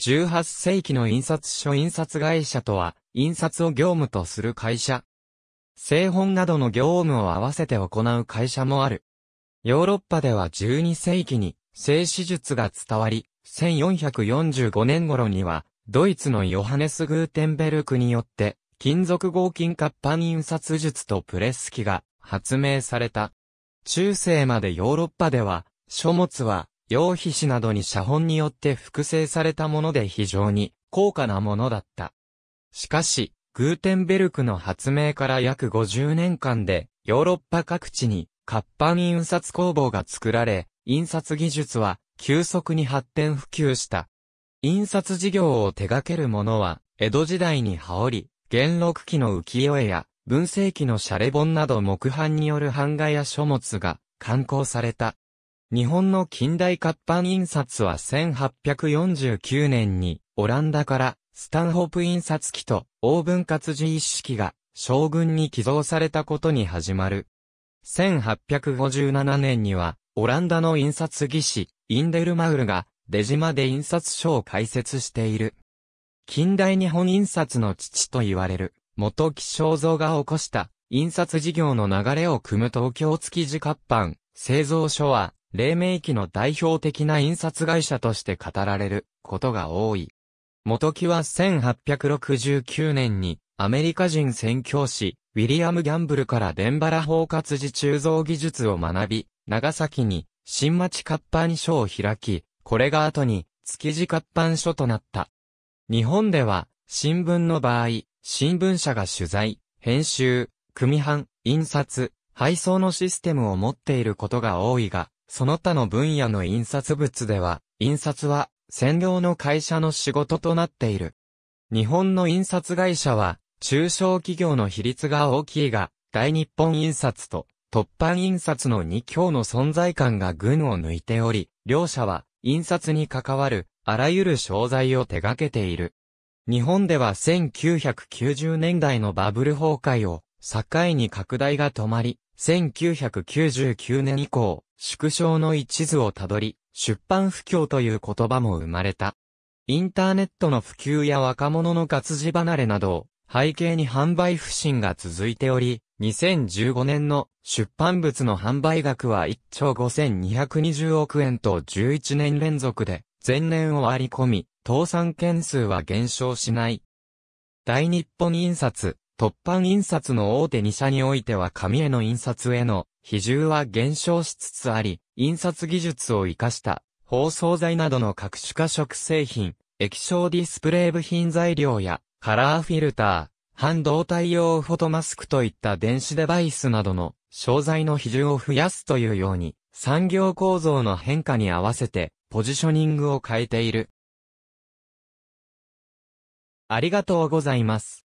18世紀の印刷所印刷会社とは、印刷を業務とする会社。製本などの業務を合わせて行う会社もある。ヨーロッパでは12世紀に、製紙術が伝わり、1445年頃には、ドイツのヨハネス・グーテンベルクによって、金属合金活版印刷術とプレス機が発明された。中世までヨーロッパでは、書物は羊皮紙などに写本によって複製されたもので非常に高価なものだった。しかし、グーテンベルクの発明から約50年間で、ヨーロッパ各地に活版印刷工房が作られ、印刷技術は急速に発展普及した。印刷事業を手掛ける者は、江戸時代に羽織、元禄期の浮世絵や、文世紀のシャレ本など木版による版画や書物が刊行された。日本の近代活版印刷は1849年にオランダからスタンホープ印刷機と大分割字一式が将軍に寄贈されたことに始まる。1857年にはオランダの印刷技師インデルマウルが出島で印刷所を開設している。近代日本印刷の父と言われる元木正造が起こした印刷事業の流れを組む東京築地活版製造所は黎明期の代表的な印刷会社として語られることが多い。元木は1869年にアメリカ人宣教師、ウィリアム・ギャンブルからデンバラ包括時鋳造技術を学び、長崎に新町活版書を開き、これが後に築地活版書となった。日本では新聞の場合、新聞社が取材、編集、組版、印刷、配送のシステムを持っていることが多いが、その他の分野の印刷物では、印刷は専業の会社の仕事となっている。日本の印刷会社は、中小企業の比率が大きいが、大日本印刷と突版印刷の二強の存在感が群を抜いており、両社は印刷に関わるあらゆる商材を手掛けている。日本では1990年代のバブル崩壊を境に拡大が止まり、1999年以降、縮小の一途をたどり、出版不況という言葉も生まれた。インターネットの普及や若者の活字離れなどを背景に販売不振が続いており、2015年の出版物の販売額は1兆5220億円と11年連続で前年を割り込み、倒産件数は減少しない。大日本印刷、突版印刷の大手2社においては紙への印刷への比重は減少しつつあり、印刷技術を活かした包装材などの各種化食製品、液晶ディスプレイ部品材料やカラーフィルター、半導体用フォトマスクといった電子デバイスなどの商材の比重を増やすというように、産業構造の変化に合わせてポジショニングを変えている。ありがとうございます。